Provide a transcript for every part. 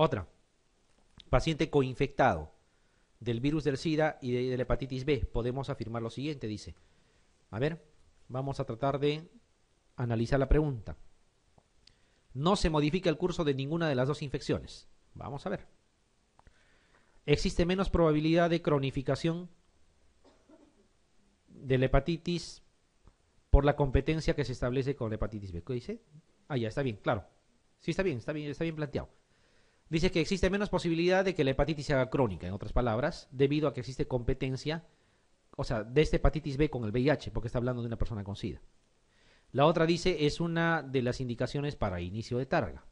Otra, paciente coinfectado del virus del SIDA y de, la hepatitis B. Podemos afirmar lo siguiente, dice. A ver, vamos a tratar de analizar la pregunta. No se modifica el curso de ninguna de las dos infecciones. Vamos a ver. Existe menos probabilidad de cronificación de la hepatitis por la competencia que se establece con la hepatitis B. ¿Qué dice? Ah, ya está bien, claro. Sí, está bien, está bien, está bien planteado. Dice que existe menos posibilidad de que la hepatitis se haga crónica, en otras palabras, debido a que existe competencia, o sea, de esta hepatitis B con el VIH, porque está hablando de una persona con SIDA. La otra dice es una de las indicaciones para inicio de targa.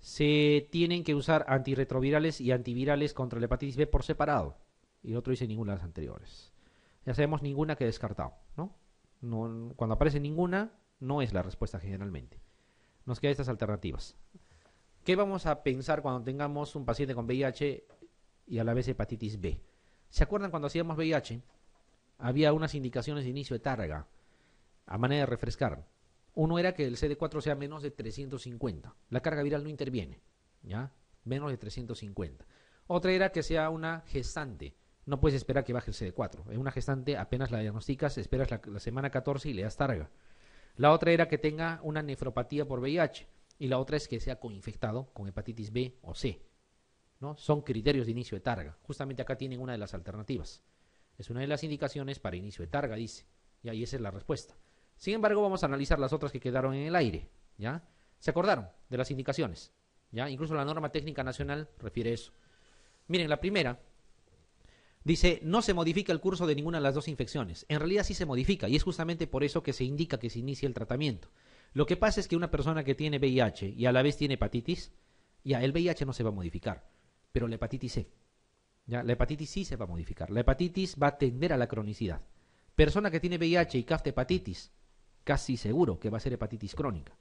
Se tienen que usar antirretrovirales y antivirales contra la hepatitis B por separado. Y el otro dice ninguna de las anteriores. Ya sabemos ninguna que he descartado, ¿no? no cuando aparece ninguna, no es la respuesta generalmente. Nos quedan estas alternativas. ¿Qué vamos a pensar cuando tengamos un paciente con VIH y a la vez hepatitis B? ¿Se acuerdan cuando hacíamos VIH? Había unas indicaciones de inicio de targa, a manera de refrescar. Uno era que el CD4 sea menos de 350. La carga viral no interviene, ¿ya? Menos de 350. Otra era que sea una gestante. No puedes esperar que baje el CD4. En una gestante apenas la diagnosticas, esperas la, semana 14 y le das targa. La otra era que tenga una nefropatía por VIH y la otra es que sea coinfectado con hepatitis B o C. ¿no? Son criterios de inicio de targa. Justamente acá tienen una de las alternativas. Es una de las indicaciones para inicio de targa, dice. Y ahí esa es la respuesta. Sin embargo, vamos a analizar las otras que quedaron en el aire. ¿ya? Se acordaron de las indicaciones. ¿ya? Incluso la norma técnica nacional refiere eso. Miren, la primera dice, no se modifica el curso de ninguna de las dos infecciones. En realidad sí se modifica y es justamente por eso que se indica que se inicie el tratamiento. Lo que pasa es que una persona que tiene VIH y a la vez tiene hepatitis, ya el VIH no se va a modificar, pero la hepatitis C. Ya, la hepatitis sí se va a modificar. La hepatitis va a tender a la cronicidad. Persona que tiene VIH y CAFTA hepatitis, casi seguro que va a ser hepatitis crónica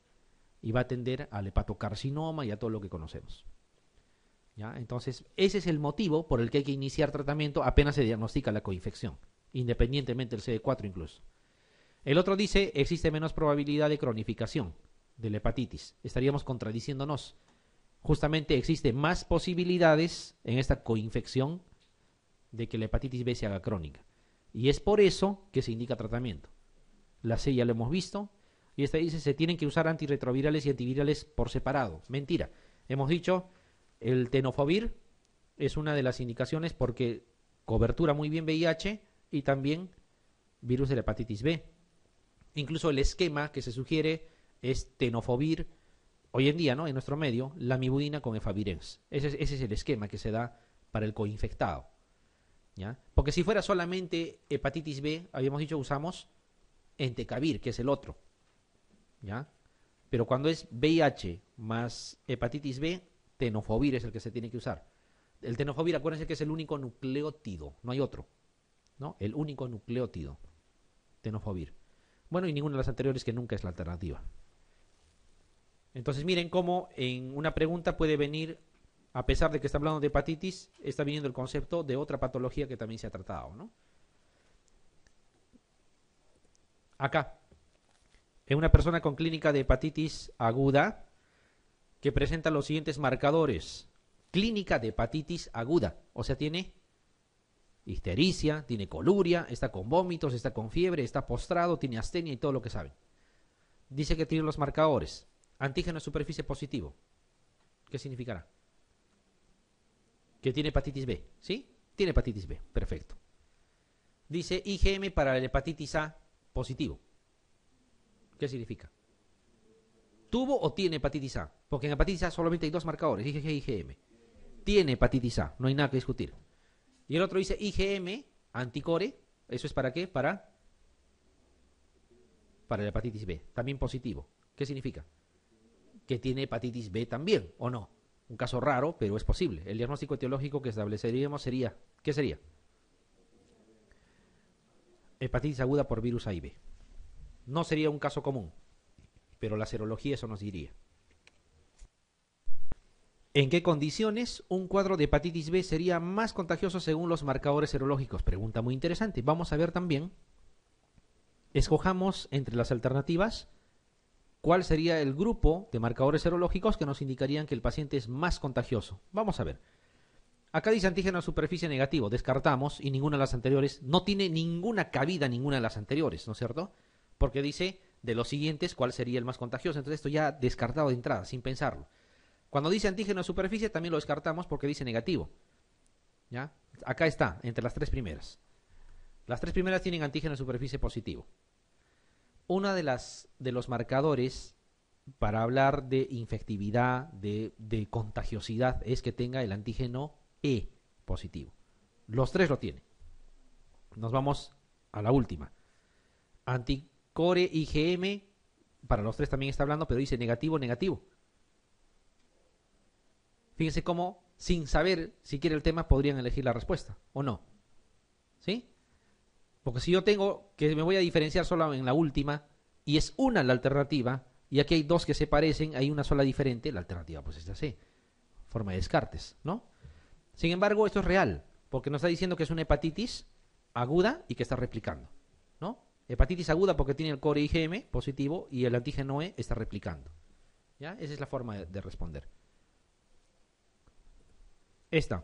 y va a tender al hepatocarcinoma y a todo lo que conocemos. ¿Ya? Entonces, ese es el motivo por el que hay que iniciar tratamiento apenas se diagnostica la coinfección, independientemente del CD4 incluso. El otro dice, existe menos probabilidad de cronificación de la hepatitis. Estaríamos contradiciéndonos. Justamente existe más posibilidades en esta coinfección de que la hepatitis B se haga crónica. Y es por eso que se indica tratamiento. La C ya lo hemos visto. Y esta dice, se tienen que usar antirretrovirales y antivirales por separado. Mentira. Hemos dicho, el tenofovir es una de las indicaciones porque cobertura muy bien VIH y también virus de la hepatitis B. Incluso el esquema que se sugiere es tenofovir, hoy en día, ¿no? En nuestro medio, la mibudina con efavirenz. Ese es, el esquema que se da para el coinfectado. ¿ya? Porque si fuera solamente hepatitis B, habíamos dicho usamos entecavir, que es el otro. ¿Ya? Pero cuando es VIH más hepatitis B, tenofovir es el que se tiene que usar. El tenofovir, acuérdense que es el único nucleótido, no hay otro. ¿No? El único nucleótido. Tenofovir. Bueno, y ninguna de las anteriores que nunca es la alternativa. Entonces miren cómo en una pregunta puede venir, a pesar de que está hablando de hepatitis, está viniendo el concepto de otra patología que también se ha tratado, ¿no? Acá, en una persona con clínica de hepatitis aguda que presenta los siguientes marcadores. Clínica de hepatitis aguda, o sea, tiene Histericia, tiene coluria, está con vómitos, está con fiebre, está postrado, tiene astenia y todo lo que saben. Dice que tiene los marcadores. Antígeno superficie positivo. ¿Qué significará? Que tiene hepatitis B, ¿sí? Tiene hepatitis B, perfecto. Dice IgM para la hepatitis A positivo. ¿Qué significa? ¿Tuvo o tiene hepatitis A? Porque en hepatitis A solamente hay dos marcadores, IgG y IgM. Tiene hepatitis A, no hay nada que discutir. Y el otro dice IgM, anticore. ¿Eso es para qué? Para, para la hepatitis B. También positivo. ¿Qué significa? Que tiene hepatitis B también, ¿o no? Un caso raro, pero es posible. El diagnóstico etiológico que estableceríamos sería, ¿qué sería? Hepatitis aguda por virus A y B. No sería un caso común, pero la serología eso nos diría. ¿En qué condiciones un cuadro de hepatitis B sería más contagioso según los marcadores serológicos? Pregunta muy interesante. Vamos a ver también, escojamos entre las alternativas cuál sería el grupo de marcadores serológicos que nos indicarían que el paciente es más contagioso. Vamos a ver. Acá dice antígeno a superficie negativo, descartamos y ninguna de las anteriores, no tiene ninguna cabida ninguna de las anteriores, ¿no es cierto? Porque dice de los siguientes cuál sería el más contagioso, entonces esto ya descartado de entrada, sin pensarlo. Cuando dice antígeno de superficie también lo descartamos porque dice negativo. ¿Ya? Acá está, entre las tres primeras. Las tres primeras tienen antígeno de superficie positivo. Una de las de los marcadores para hablar de infectividad, de, de contagiosidad, es que tenga el antígeno E positivo. Los tres lo tienen. Nos vamos a la última. Anticore IgM, para los tres también está hablando, pero dice negativo, negativo. Fíjense cómo, sin saber siquiera el tema, podrían elegir la respuesta, ¿o no? ¿Sí? Porque si yo tengo que me voy a diferenciar solo en la última, y es una la alternativa, y aquí hay dos que se parecen, hay una sola diferente, la alternativa pues es así. Forma de descartes, ¿no? Sin embargo, esto es real, porque nos está diciendo que es una hepatitis aguda y que está replicando, ¿no? Hepatitis aguda porque tiene el core IgM positivo y el antígeno E está replicando. ¿Ya? Esa es la forma de responder. Esta.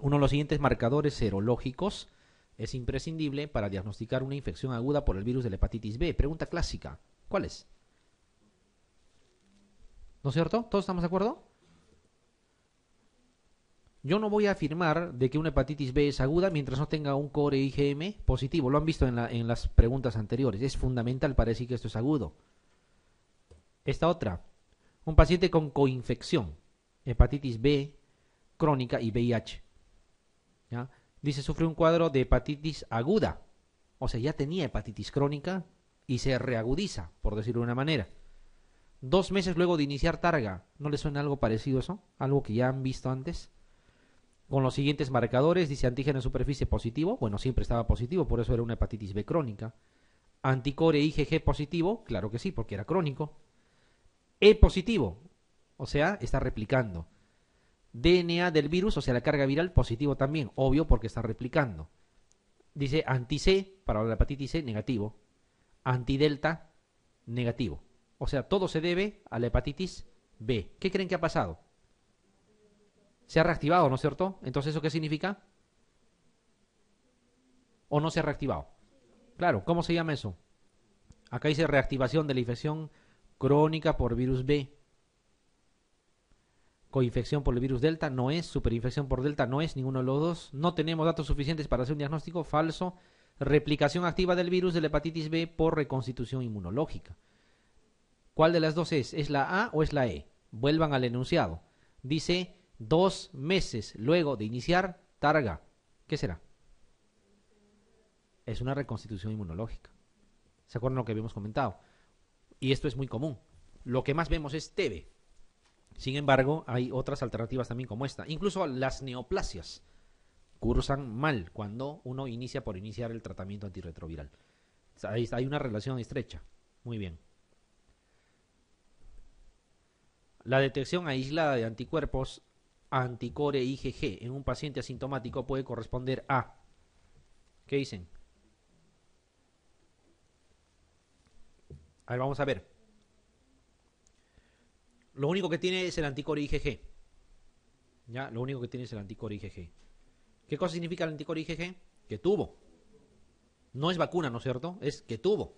Uno de los siguientes marcadores serológicos es imprescindible para diagnosticar una infección aguda por el virus de la hepatitis B. Pregunta clásica. ¿Cuál es? ¿No es cierto? ¿Todos estamos de acuerdo? Yo no voy a afirmar de que una hepatitis B es aguda mientras no tenga un core IgM positivo. Lo han visto en, en las preguntas anteriores. Es fundamental para decir que esto es agudo. Esta otra. Un paciente con coinfección, hepatitis B crónica y VIH. ¿Ya? Dice, sufrió un cuadro de hepatitis aguda. O sea, ya tenía hepatitis crónica y se reagudiza, por decirlo de una manera. Dos meses luego de iniciar Targa, ¿no le suena algo parecido eso? Algo que ya han visto antes. Con los siguientes marcadores, dice antígeno en superficie positivo, bueno, siempre estaba positivo, por eso era una hepatitis B crónica. Anticore e IgG positivo, claro que sí, porque era crónico. E positivo, o sea, está replicando. DNA del virus, o sea, la carga viral, positivo también, obvio porque está replicando. Dice anti-C para la hepatitis C, negativo. Anti-delta, negativo. O sea, todo se debe a la hepatitis B. ¿Qué creen que ha pasado? Se ha reactivado, ¿no es cierto? Entonces, ¿eso qué significa? ¿O no se ha reactivado? Claro, ¿cómo se llama eso? Acá dice reactivación de la infección crónica por virus B coinfección por el virus Delta, no es, superinfección por Delta, no es ninguno de los dos, no tenemos datos suficientes para hacer un diagnóstico falso, replicación activa del virus de la hepatitis B por reconstitución inmunológica. ¿Cuál de las dos es? ¿Es la A o es la E? Vuelvan al enunciado. Dice dos meses luego de iniciar targa. ¿Qué será? Es una reconstitución inmunológica. ¿Se acuerdan lo que habíamos comentado? Y esto es muy común. Lo que más vemos es TB, sin embargo, hay otras alternativas también como esta. Incluso las neoplasias cursan mal cuando uno inicia por iniciar el tratamiento antirretroviral. Hay, una relación estrecha. Muy bien. La detección aislada de anticuerpos anticore IgG en un paciente asintomático puede corresponder a ¿Qué dicen? A vamos a ver. Lo único que tiene es el anticuerpo IgG. Ya, lo único que tiene es el anticor IgG. ¿Qué cosa significa el anticor IgG? Que tuvo. No es vacuna, ¿no es cierto? Es que tuvo.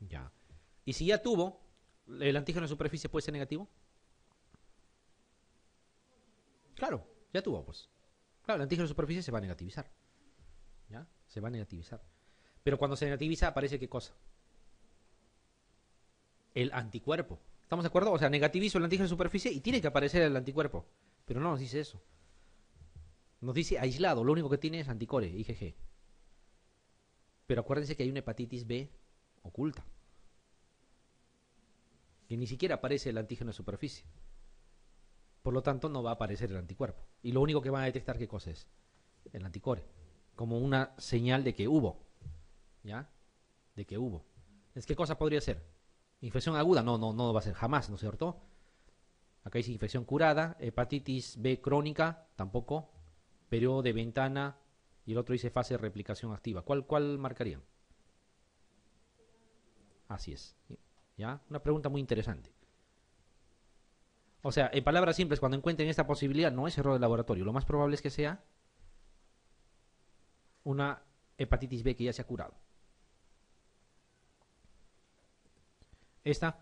Ya. Y si ya tuvo, ¿el antígeno de superficie puede ser negativo? Claro, ya tuvo, pues. Claro, el antígeno de superficie se va a negativizar. ¿Ya? Se va a negativizar. Pero cuando se negativiza, aparece qué cosa? El anticuerpo. ¿Estamos de acuerdo? O sea, negativizo el antígeno de superficie y tiene que aparecer el anticuerpo. Pero no nos dice eso. Nos dice aislado, lo único que tiene es anticore, IgG. Pero acuérdense que hay una hepatitis B oculta. Que ni siquiera aparece el antígeno de superficie. Por lo tanto, no va a aparecer el anticuerpo. Y lo único que van a detectar, ¿qué cosa es? El anticore. Como una señal de que hubo. ¿Ya? De que hubo. ¿Es qué cosa podría ser? Infección aguda, no, no, no va a ser jamás, ¿no es cierto? Acá dice infección curada, hepatitis B crónica, tampoco, periodo de ventana y el otro dice fase de replicación activa. ¿Cuál, cuál marcarían? Así es. ¿Ya? Una pregunta muy interesante. O sea, en palabras simples, cuando encuentren esta posibilidad, no es error de laboratorio. Lo más probable es que sea una hepatitis B que ya se ha curado. Esta.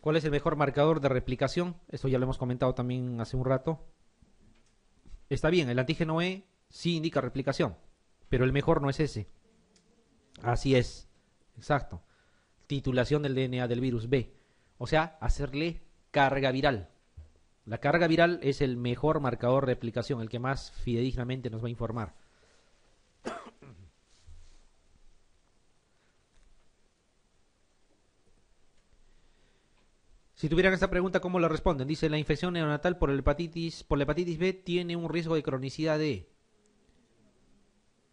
¿Cuál es el mejor marcador de replicación? Esto ya lo hemos comentado también hace un rato. Está bien, el antígeno E sí indica replicación, pero el mejor no es ese. Así es, exacto. Titulación del DNA del virus B. O sea, hacerle carga viral. La carga viral es el mejor marcador de replicación, el que más fidedignamente nos va a informar. Si tuvieran esta pregunta, ¿cómo la responden? Dice, la infección neonatal por, hepatitis, por hepatitis B tiene un riesgo de cronicidad de...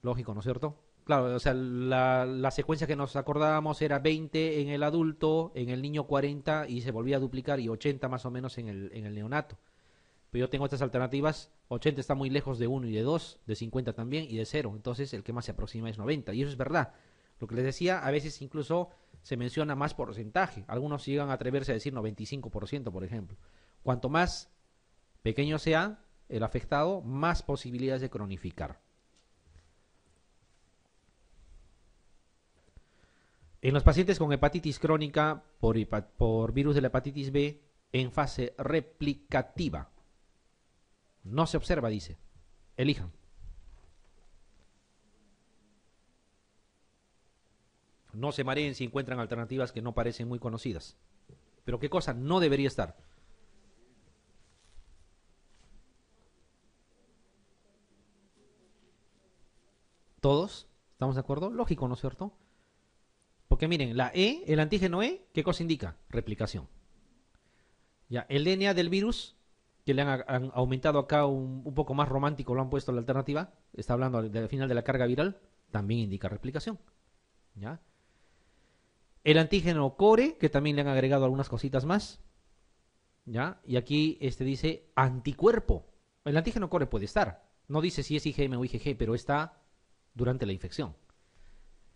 Lógico, ¿no es cierto? Claro, o sea, la, la, secuencia que nos acordábamos era 20 en el adulto, en el niño 40 y se volvía a duplicar y 80 más o menos en el, en el neonato. Pero yo tengo estas alternativas, 80 está muy lejos de 1 y de 2, de 50 también y de 0. Entonces el que más se aproxima es 90. Y eso es verdad. Lo que les decía, a veces incluso se menciona más porcentaje. Algunos llegan a atreverse a decir 95%, por ejemplo. Cuanto más pequeño sea el afectado, más posibilidades de cronificar. En los pacientes con hepatitis crónica por, por virus de la hepatitis B en fase replicativa, no se observa, dice. Elijan. No se mareen si encuentran alternativas que no parecen muy conocidas. Pero qué cosa no debería estar. ¿Todos? ¿Estamos de acuerdo? Lógico, ¿no es cierto? Porque miren, la E, el antígeno E, ¿qué cosa indica? Replicación. Ya, el DNA del virus, que le han, aumentado acá un, poco más romántico, lo han puesto la alternativa, está hablando del final de la carga viral, también indica replicación. ¿Ya? El antígeno core, que también le han agregado algunas cositas más. ¿Ya? Y aquí este dice anticuerpo. El antígeno core puede estar. No dice si es IgM o IgG, pero está durante la infección.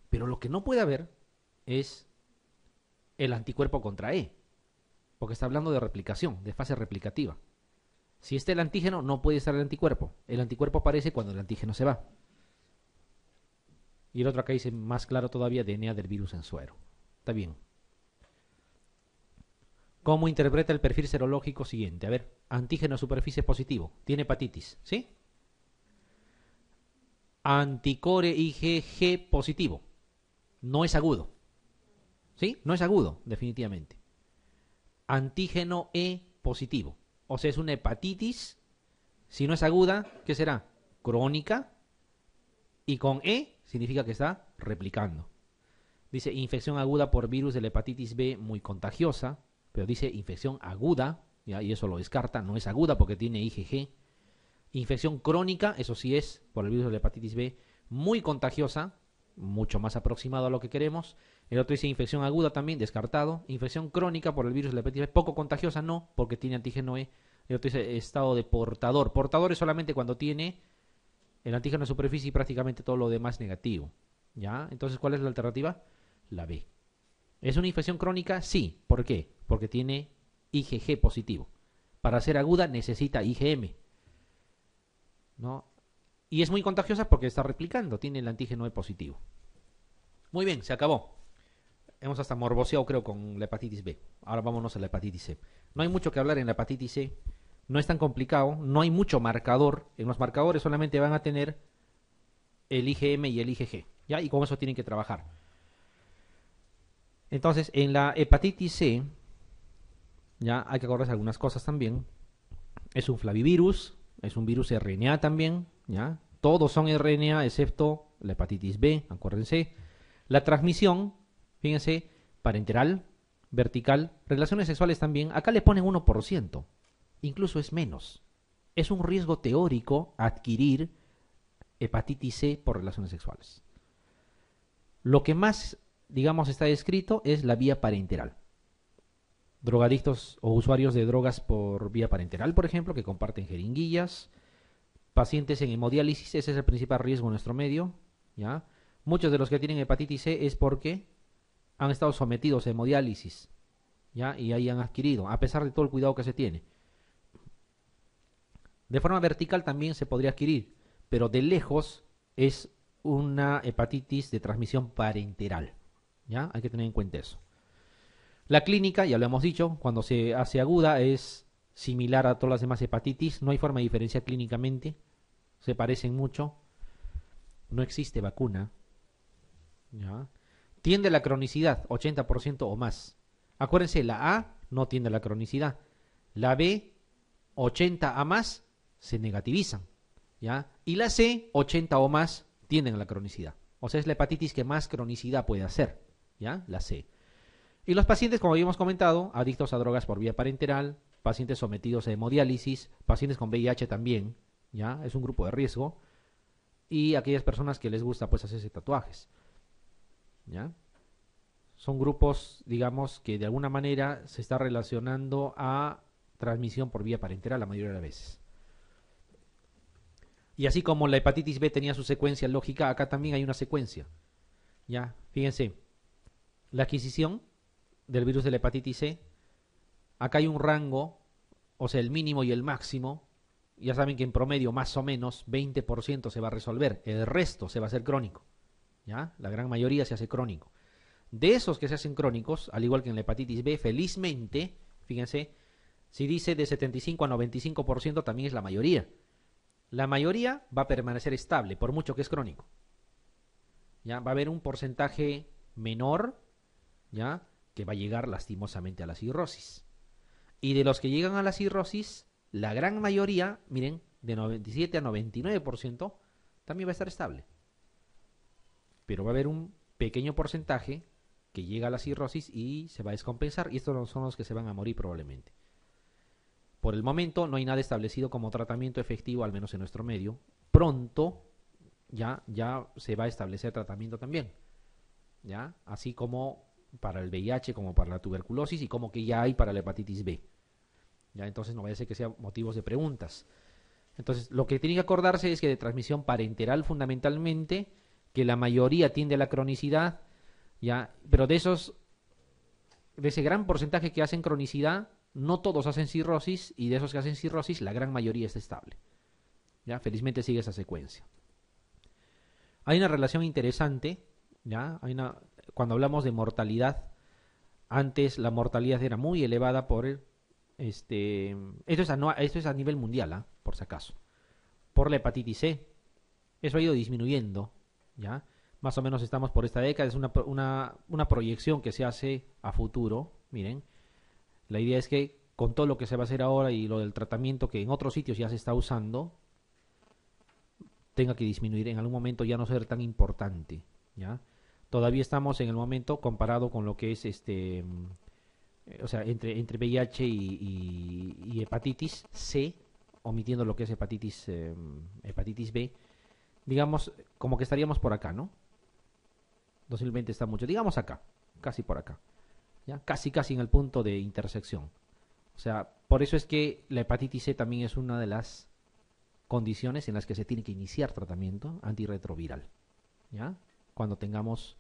Pero lo que no puede haber es el anticuerpo contra E, porque está hablando de replicación, de fase replicativa. Si está el antígeno, no puede estar el anticuerpo. El anticuerpo aparece cuando el antígeno se va. Y el otro acá dice más claro todavía, DNA del virus en suero. Está bien. ¿Cómo interpreta el perfil serológico siguiente? A ver, antígeno superficie positivo, tiene hepatitis, ¿sí? Anticore IgG positivo, no es agudo, ¿sí? No es agudo, definitivamente. Antígeno E positivo, o sea, es una hepatitis, si no es aguda, ¿qué será? Crónica, y con E significa que está replicando. Dice infección aguda por virus de la hepatitis B muy contagiosa, pero dice infección aguda, y eso lo descarta, no es aguda porque tiene IgG. Infección crónica, eso sí es, por el virus de la hepatitis B muy contagiosa, mucho más aproximado a lo que queremos. El otro dice infección aguda también, descartado. Infección crónica por el virus de la hepatitis B, poco contagiosa, no, porque tiene antígeno E. El otro dice estado de portador. Portador es solamente cuando tiene el antígeno de superficie y prácticamente todo lo demás negativo. ¿Ya? Entonces, ¿cuál es la alternativa? la B. ¿Es una infección crónica? Sí. ¿Por qué? Porque tiene IgG positivo. Para ser aguda necesita IgM. ¿No? Y es muy contagiosa porque está replicando, tiene el antígeno E positivo. Muy bien, se acabó. Hemos hasta morboseado, creo, con la hepatitis B. Ahora vámonos a la hepatitis C. No hay mucho que hablar en la hepatitis C. No es tan complicado. No hay mucho marcador. En los marcadores solamente van a tener el IgM y el IgG. ¿ya? Y con eso tienen que trabajar. Entonces, en la hepatitis C, ya hay que acordarse algunas cosas también. Es un flavivirus, es un virus RNA también, ya. Todos son RNA excepto la hepatitis B, acuérdense. La transmisión, fíjense, parenteral, vertical, relaciones sexuales también, acá le ponen 1%, incluso es menos. Es un riesgo teórico adquirir hepatitis C por relaciones sexuales. Lo que más digamos, está descrito es la vía parenteral. Drogadictos o usuarios de drogas por vía parenteral, por ejemplo, que comparten jeringuillas. Pacientes en hemodiálisis, ese es el principal riesgo en nuestro medio. Muchos de los que tienen hepatitis C es porque han estado sometidos a hemodiálisis ¿ya? y ahí han adquirido, a pesar de todo el cuidado que se tiene. De forma vertical también se podría adquirir, pero de lejos es una hepatitis de transmisión parenteral. ¿ya? Hay que tener en cuenta eso. La clínica, ya lo hemos dicho, cuando se hace aguda es similar a todas las demás hepatitis, no hay forma de diferencia clínicamente, se parecen mucho, no existe vacuna. Tiende la cronicidad, 80% o más. Acuérdense, la A no tiende la cronicidad, la B, 80 a más, se negativizan, ¿ya? Y la C, 80 o más, tienden a la cronicidad. O sea, es la hepatitis que más cronicidad puede hacer. ¿ya? La C. Y los pacientes, como habíamos comentado, adictos a drogas por vía parenteral, pacientes sometidos a hemodiálisis, pacientes con VIH también, ¿ya? Es un grupo de riesgo. Y aquellas personas que les gusta, pues, hacerse tatuajes, ¿ya? Son grupos, digamos, que de alguna manera se está relacionando a transmisión por vía parenteral la mayoría de las veces. Y así como la hepatitis B tenía su secuencia lógica, acá también hay una secuencia. Ya, fíjense, la adquisición del virus de la hepatitis C. Acá hay un rango, o sea, el mínimo y el máximo. Ya saben que en promedio más o menos 20% se va a resolver, el resto se va a hacer crónico. ¿ya? La gran mayoría se hace crónico. De esos que se hacen crónicos, al igual que en la hepatitis B, felizmente, fíjense, si dice de 75 a 95% también es la mayoría. La mayoría va a permanecer estable, por mucho que es crónico. Ya va a haber un porcentaje menor ¿ya? Que va a llegar lastimosamente a la cirrosis. Y de los que llegan a la cirrosis, la gran mayoría, miren, de 97 a 99%, también va a estar estable. Pero va a haber un pequeño porcentaje que llega a la cirrosis y se va a descompensar. Y estos son los que se van a morir probablemente. Por el momento no hay nada establecido como tratamiento efectivo, al menos en nuestro medio. Pronto ya, ya se va a establecer tratamiento también. ¿Ya? Así como para el VIH como para la tuberculosis y como que ya hay para la hepatitis B. Ya entonces no vaya a ser que sean motivos de preguntas. Entonces, lo que tiene que acordarse es que de transmisión parenteral fundamentalmente, que la mayoría tiende a la cronicidad, ya, pero de esos de ese gran porcentaje que hacen cronicidad, no todos hacen cirrosis y de esos que hacen cirrosis la gran mayoría es estable. Ya, felizmente sigue esa secuencia. Hay una relación interesante, ya, hay una cuando hablamos de mortalidad, antes la mortalidad era muy elevada por este esto es a, esto es a nivel mundial, ¿ah? por si acaso. Por la hepatitis C. Eso ha ido disminuyendo, ¿ya? Más o menos estamos por esta década, es una, una, una proyección que se hace a futuro, miren. La idea es que con todo lo que se va a hacer ahora y lo del tratamiento que en otros sitios ya se está usando, tenga que disminuir en algún momento ya no ser tan importante, ¿ya? todavía estamos en el momento comparado con lo que es este mm, o sea, entre, entre VIH y, hepatitis C, omitiendo lo que es hepatitis, em, hepatitis B, digamos, como que estaríamos por acá, ¿no? 2020 está mucho, digamos acá, casi por acá, ¿ya? Casi, casi en el punto de intersección. O sea, por eso es que la hepatitis C también es una de las condiciones en las que se tiene que iniciar tratamiento antirretroviral, ¿ya? cuando tengamos,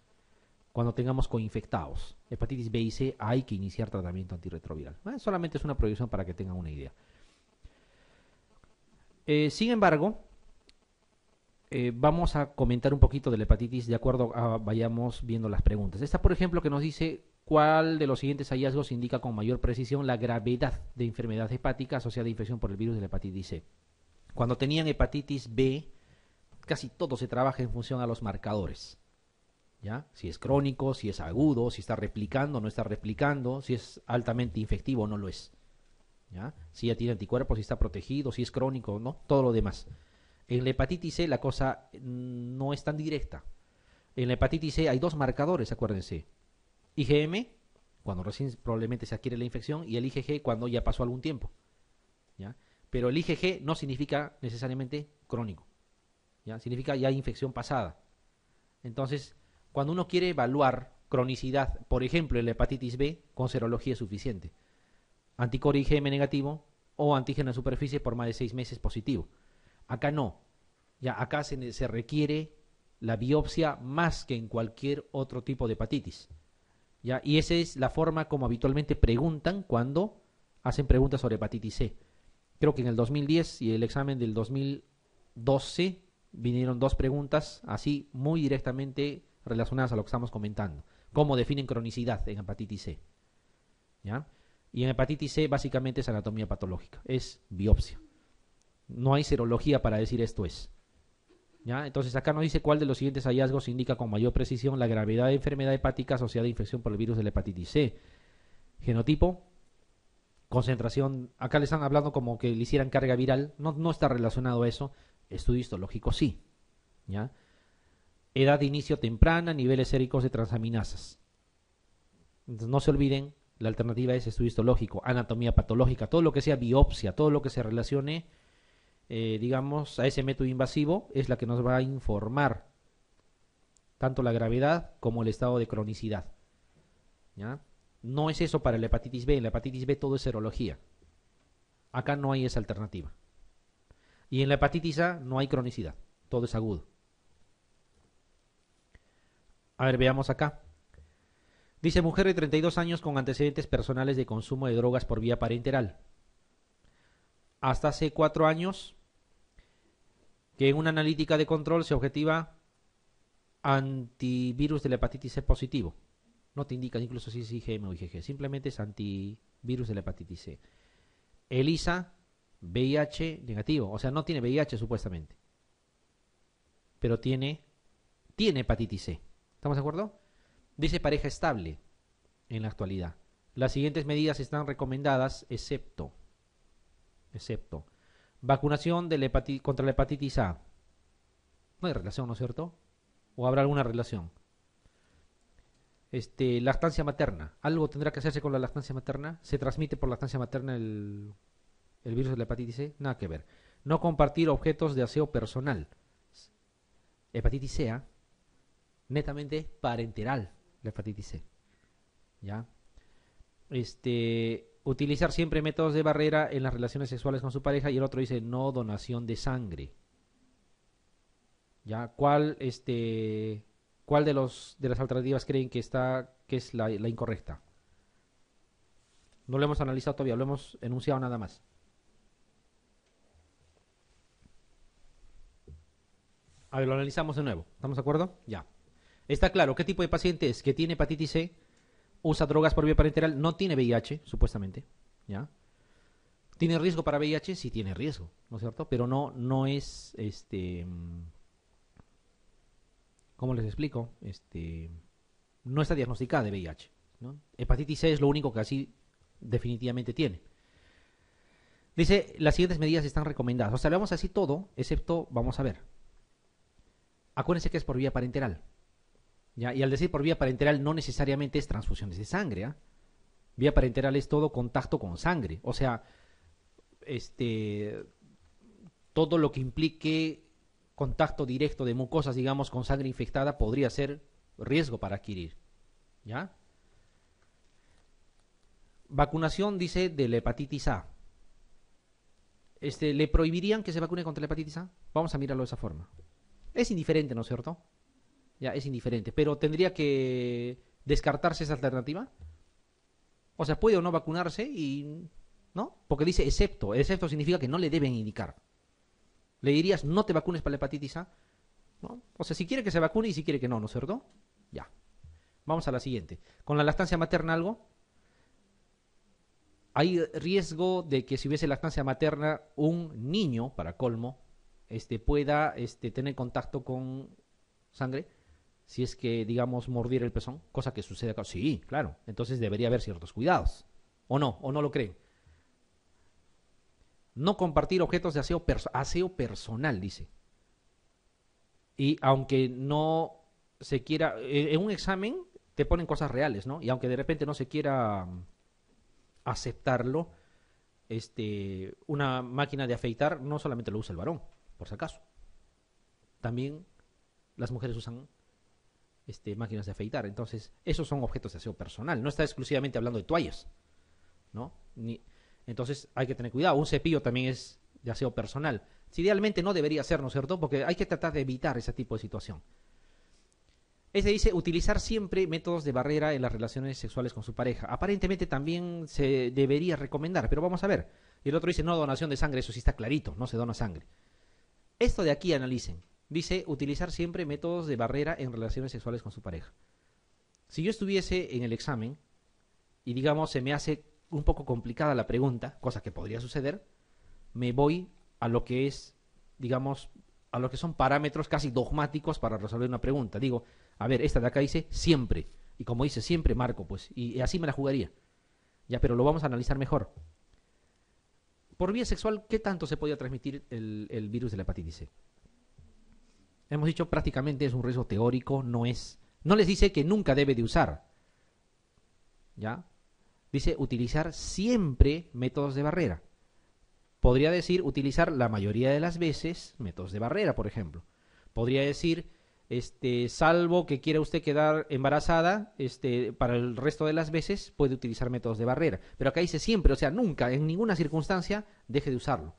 cuando tengamos coinfectados. Hepatitis B y C hay que iniciar tratamiento antirretroviral. Ah, solamente es una proyección para que tengan una idea. Eh, sin embargo, eh, vamos a comentar un poquito de la hepatitis de acuerdo a vayamos viendo las preguntas. Esta, por ejemplo, que nos dice cuál de los siguientes hallazgos indica con mayor precisión la gravedad de enfermedad hepática asociada a infección por el virus de la hepatitis C. Cuando tenían hepatitis B, casi todo se trabaja en función a los marcadores. Si es crónico, si es agudo, si está replicando, no está replicando, si es altamente infectivo o no lo es. Si ya tiene anticuerpos, si está protegido, si es crónico, no, todo lo demás. En la hepatitis C la cosa mm, no es tan directa. En la hepatitis C hay dos marcadores, acuérdense. IgM, cuando recién probablemente se adquiere la infección, y el IgG cuando ya pasó algún tiempo. Pero el IgG no significa necesariamente crónico. Significa ya infección pasada. Entonces, cuando uno quiere evaluar cronicidad, por ejemplo, en la hepatitis B, con serología suficiente. Anticor IgM negativo o antígeno en superficie por más de seis meses positivo. Acá no. Ya acá se, requiere la biopsia más que en cualquier otro tipo de hepatitis. ¿Ya? Y esa es la forma como habitualmente preguntan cuando hacen preguntas sobre hepatitis C. Creo que en el 2010 y el examen del 2012 vinieron dos preguntas así muy directamente relacionadas a lo que estamos comentando. ¿Cómo definen cronicidad en hepatitis C? ¿Ya? Y en hepatitis C básicamente es anatomía patológica, es biopsia. No hay serología para decir esto es. ¿Ya? Entonces acá no dice cuál de los siguientes hallazgos indica con mayor precisión la gravedad de enfermedad hepática asociada a infección por el virus de la hepatitis C. Genotipo, concentración, acá le están hablando como que le hicieran carga viral, no, está relacionado a eso, estudio histológico sí. ¿Ya? edad de inicio temprana, niveles séricos de transaminasas. no se olviden, la alternativa es estudio histológico, anatomía patológica, todo lo que sea biopsia, todo lo que se relacione, eh, digamos, a ese método invasivo es la que nos va a informar tanto la gravedad como el estado de cronicidad. No es eso para la hepatitis B, en la hepatitis B todo es serología. Acá no hay esa alternativa. Y en la hepatitis A no hay cronicidad, todo es agudo. A ver, veamos acá. Dice mujer de 32 años con antecedentes personales de consumo de drogas por vía parenteral. Hasta hace cuatro años que en una analítica de control se objetiva antivirus de la hepatitis C positivo. No te indica incluso si es IgM o IgG, simplemente es antivirus de la hepatitis C. ELISA, VIH negativo, o sea, no tiene VIH supuestamente, pero tiene, tiene hepatitis C. ¿Estamos de acuerdo? Dice pareja estable en la actualidad. Las siguientes medidas están recomendadas excepto, excepto, vacunación contra la hepatitis A. No hay relación, ¿no es cierto? ¿O habrá alguna relación? Este, lactancia materna. ¿Algo tendrá que hacerse con la lactancia materna? ¿Se transmite por lactancia materna el, el virus de la hepatitis C? E? Nada que ver. No compartir objetos de aseo personal. Hepatitis C, e netamente parenteral, la hepatitis C. ¿Ya? Este, utilizar siempre métodos de barrera en las relaciones sexuales con su pareja y el otro dice no donación de sangre. ¿Ya? ¿Cuál, este, cuál de, los, de las alternativas creen que, está, que es la incorrecta? No lo hemos analizado todavía, lo hemos enunciado nada más. A ver, lo analizamos de nuevo. ¿Estamos de acuerdo? Ya. Está claro qué tipo de paciente es que tiene hepatitis C, usa drogas por vía parenteral, no tiene VIH, supuestamente, ¿ya? ¿Tiene riesgo para VIH? Sí tiene riesgo, ¿no es cierto? Pero no, no es, este... Mm, ¿Cómo les explico? Este... No está diagnosticada de VIH, Hepatitis C es lo único que así definitivamente tiene. Dice, las siguientes medidas están recomendadas. O sea, hablamos así todo, excepto, vamos a ver. Acuérdense que es por vía parenteral. Y al decir por vía parenteral no necesariamente es transfusiones de sangre. ¿ah? Vía parenteral es todo contacto con sangre. O sea, este, todo lo que implique contacto directo de mucosas, digamos, con sangre infectada podría ser riesgo para adquirir. ¿Ya? Vacunación, dice, de la hepatitis A. Este, ¿Le prohibirían que se vacune contra la hepatitis A? Vamos a mirarlo de esa forma. Es indiferente, ¿no es cierto? ya es indiferente. Pero tendría que descartarse esa alternativa. O sea, puede o no vacunarse y. ¿No? Porque dice excepto. Excepto significa que no le deben indicar. Le dirías, no te vacunes para la hepatitis A. ¿No? O sea, si quiere que se vacune y si quiere que no, ¿no es cierto? Ya. Vamos a la siguiente. Con la lactancia materna algo. Hay riesgo de que si hubiese lactancia materna, un niño, para colmo, este, pueda este, tener contacto con sangre si es que, digamos, mordir el pezón, cosa que sucede acá. Sí, claro. Entonces debería haber ciertos cuidados. ¿O no? ¿O no lo creen? No compartir objetos de aseo, aseo personal, dice. Y aunque no se quiera, eh, en un examen te ponen cosas reales, ¿no? Y aunque de repente no se quiera mm, aceptarlo, este, una máquina de afeitar no solamente lo usa el varón, por si acaso. También las mujeres usan este, máquinas de afeitar. Entonces, esos son objetos de aseo personal. No está exclusivamente hablando de toallas, ¿no? entonces, hay que tener cuidado. Un cepillo también es de aseo personal. Si idealmente no debería ser, ¿no es cierto? Porque hay que tratar de evitar ese tipo de situación. Ese dice utilizar siempre métodos de barrera en las relaciones sexuales con su pareja. Aparentemente también se debería recomendar, pero vamos a ver. Y el otro dice no donación de sangre, eso sí está clarito, no se dona sangre. Esto de aquí analicen. Dice utilizar siempre métodos de barrera en relaciones sexuales con su pareja. Si yo estuviese en el examen y digamos se me hace un poco complicada la pregunta, cosa que podría suceder, me voy a lo que es, digamos, a lo que son parámetros casi dogmáticos para resolver una pregunta. Digo, a ver, esta de acá dice siempre. Y como dice siempre, marco, pues. Y, así me la jugaría. Ya, pero lo vamos a analizar mejor. Por vía sexual, ¿qué tanto se podía transmitir el, el virus de la hepatitis C? hemos dicho prácticamente es un riesgo teórico, no es. No les dice que nunca debe de usar. ¿Ya? Dice utilizar siempre métodos de barrera. Podría decir utilizar la mayoría de las veces métodos de barrera, por ejemplo. Podría decir, este, salvo que quiera usted quedar embarazada, este, para el resto de las veces puede utilizar métodos de barrera. Pero acá dice siempre, o sea, nunca, en ninguna circunstancia, deje de usarlo.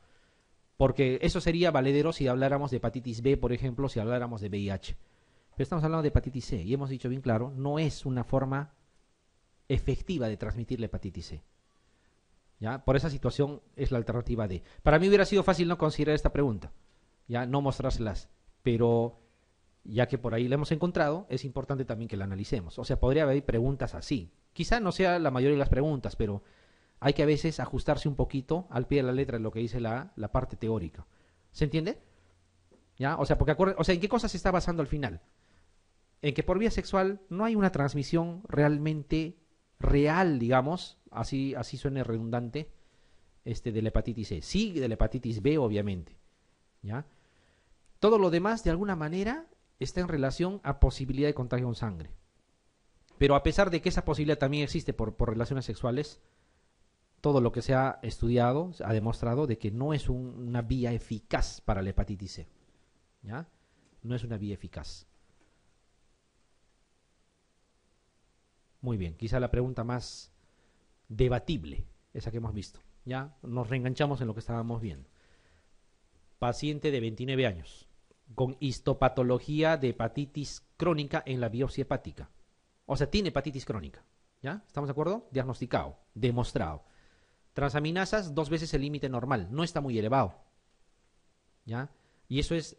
Porque eso sería valedero si habláramos de hepatitis B, por ejemplo, si habláramos de VIH. Pero estamos hablando de hepatitis C y hemos dicho bien claro, no es una forma efectiva de transmitir la hepatitis C. ¿Ya? Por esa situación es la alternativa D. Para mí hubiera sido fácil no considerar esta pregunta, ya no mostrárselas, pero ya que por ahí la hemos encontrado, es importante también que la analicemos. O sea, podría haber preguntas así. Quizá no sea la mayoría de las preguntas, pero hay que a veces ajustarse un poquito al pie de la letra de lo que dice la, la parte teórica. ¿Se entiende? ¿Ya? O sea, o sea, ¿en qué cosa se está basando al final? En que por vía sexual no hay una transmisión realmente real, digamos, así, así suene redundante, este, de la hepatitis C. Sí, de la hepatitis B, obviamente. ¿Ya? Todo lo demás, de alguna manera, está en relación a posibilidad de contagio en sangre. Pero a pesar de que esa posibilidad también existe por, por relaciones sexuales, todo lo que se ha estudiado ha demostrado de que no es una vía eficaz para la hepatitis C. ¿ya? No es una vía eficaz. Muy bien, quizá la pregunta más debatible, esa que hemos visto. Ya nos reenganchamos en lo que estábamos viendo. Paciente de 29 años con histopatología de hepatitis crónica en la biopsia hepática. O sea, tiene hepatitis crónica. ¿Ya? ¿Estamos de acuerdo? Diagnosticado, demostrado. Transaminasas, dos veces el límite normal, no está muy elevado. ¿Ya? Y eso es,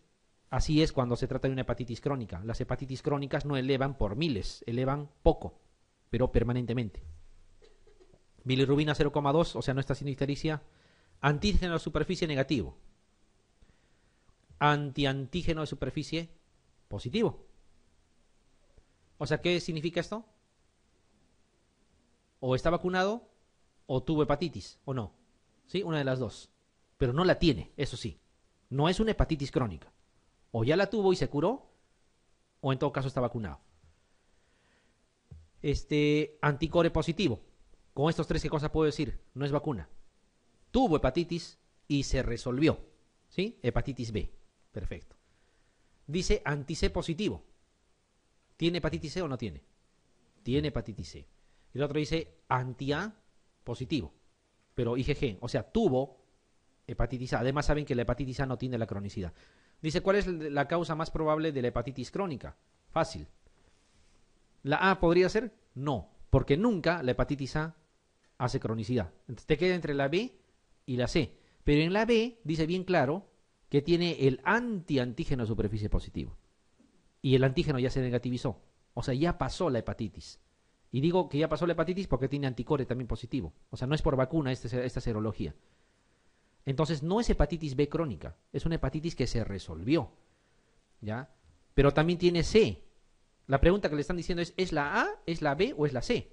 así es cuando se trata de una hepatitis crónica. Las hepatitis crónicas no elevan por miles, elevan poco, pero permanentemente. Bilirrubina 0,2, o sea, no está sin histericia. Antígeno de superficie negativo. Antiantígeno de superficie positivo. O sea, ¿qué significa esto? O está vacunado o tuvo hepatitis o no. ¿Sí? Una de las dos. Pero no la tiene, eso sí. No es una hepatitis crónica. O ya la tuvo y se curó, o en todo caso está vacunado. Este anticore positivo. Con estos tres, ¿qué cosa puedo decir? No es vacuna. Tuvo hepatitis y se resolvió. ¿Sí? Hepatitis B. Perfecto. Dice anti-C positivo. ¿Tiene hepatitis C o no tiene? Tiene hepatitis C. Y el otro dice anti-A positivo, pero IgG, o sea, tuvo hepatitis A. Además saben que la hepatitis A no tiene la cronicidad. Dice, ¿cuál es la causa más probable de la hepatitis crónica? Fácil. ¿La A podría ser? No, porque nunca la hepatitis A hace cronicidad. Entonces te queda entre la B y la C. Pero en la B dice bien claro que tiene el antiantígeno de superficie positivo. Y el antígeno ya se negativizó. O sea, ya pasó la hepatitis. Y digo que ya pasó la hepatitis porque tiene anticore también positivo. O sea, no es por vacuna este esta serología. Entonces, no es hepatitis B crónica, es una hepatitis que se resolvió. ¿Ya? Pero también tiene C. La pregunta que le están diciendo es, ¿es la A, es la B o es la C?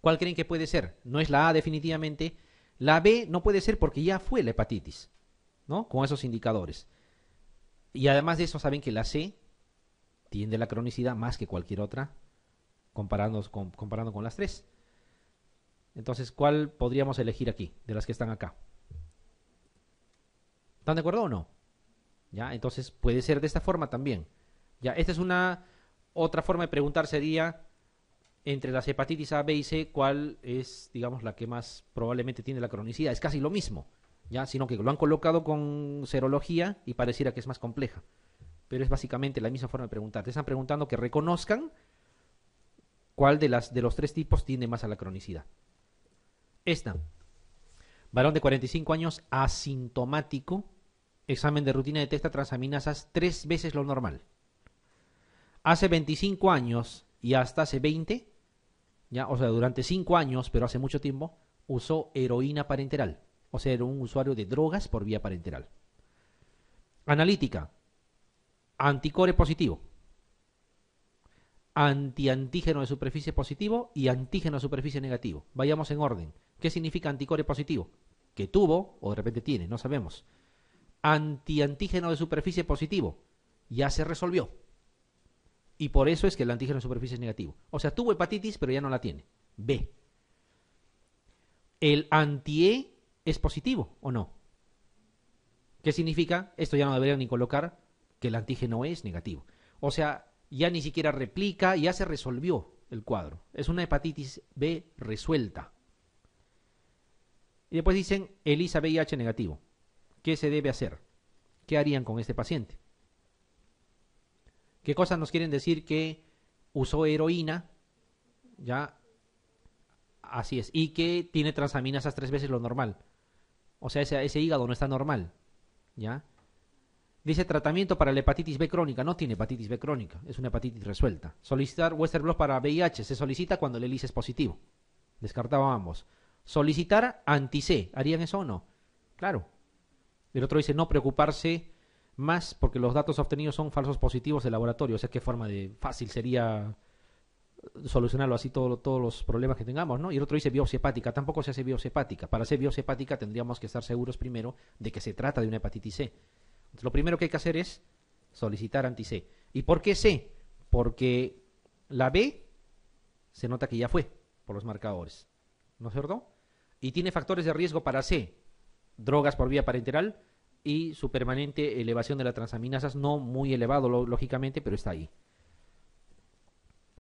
¿Cuál creen que puede ser? No es la A definitivamente. La B no puede ser porque ya fue la hepatitis, ¿no? Con esos indicadores. Y además de eso, saben que la C tiende la cronicidad más que cualquier otra comparando con, comparando con las tres. Entonces, ¿cuál podríamos elegir aquí, de las que están acá? ¿Están de acuerdo o no? ¿Ya? Entonces, puede ser de esta forma también. ¿Ya? Esta es una... Otra forma de preguntar sería, entre las hepatitis A, B y C, ¿cuál es, digamos, la que más probablemente tiene la cronicidad? Es casi lo mismo, ¿ya? Sino que lo han colocado con serología y pareciera que es más compleja. Pero es básicamente la misma forma de preguntar. Te están preguntando que reconozcan ¿Cuál de, las, de los tres tipos tiene más a la cronicidad? Esta. Varón de 45 años asintomático. Examen de rutina de testa transaminasas tres veces lo normal. Hace 25 años y hasta hace 20, ya, o sea, durante 5 años, pero hace mucho tiempo, usó heroína parenteral. O sea, era un usuario de drogas por vía parenteral. Analítica. Anticore positivo antiantígeno de superficie positivo y antígeno de superficie negativo. Vayamos en orden. ¿Qué significa anticore positivo? Que tuvo o de repente tiene, no sabemos. Antiantígeno de superficie positivo. Ya se resolvió. Y por eso es que el antígeno de superficie es negativo. O sea, tuvo hepatitis, pero ya no la tiene. B. ¿El anti-E es positivo o no? ¿Qué significa? Esto ya no debería ni colocar que el antígeno es negativo. O sea, ya ni siquiera replica, ya se resolvió el cuadro. Es una hepatitis B resuelta. Y después dicen ELISA VIH negativo. ¿Qué se debe hacer? ¿Qué harían con este paciente? ¿Qué cosas nos quieren decir que usó heroína? Ya, así es. Y que tiene transaminasas tres veces lo normal. O sea, ese hígado no está normal. ¿Ya? Dice tratamiento para la hepatitis B crónica. No tiene hepatitis B crónica, es una hepatitis resuelta. Solicitar Western Blot para VIH. Se solicita cuando el ELISA es positivo. Descartaba ambos. Solicitar anti-C. ¿Harían eso o no? Claro. El otro dice no preocuparse más porque los datos obtenidos son falsos positivos de laboratorio. O sea, qué forma de fácil sería eh, solucionarlo así todos los problemas que tengamos, ¿no? Y el otro dice biopsia tampoco se hace biopsia Para hacer biopsia tendríamos que estar seguros primero de que se trata de una hepatitis C lo primero que hay que hacer es solicitar anti-C. ¿Y por qué C? Porque la B se nota que ya fue por los marcadores, ¿no es cierto? Y tiene factores de riesgo para C, drogas por vía parenteral y su permanente elevación de las transaminasas, no muy elevado lógicamente, pero está ahí.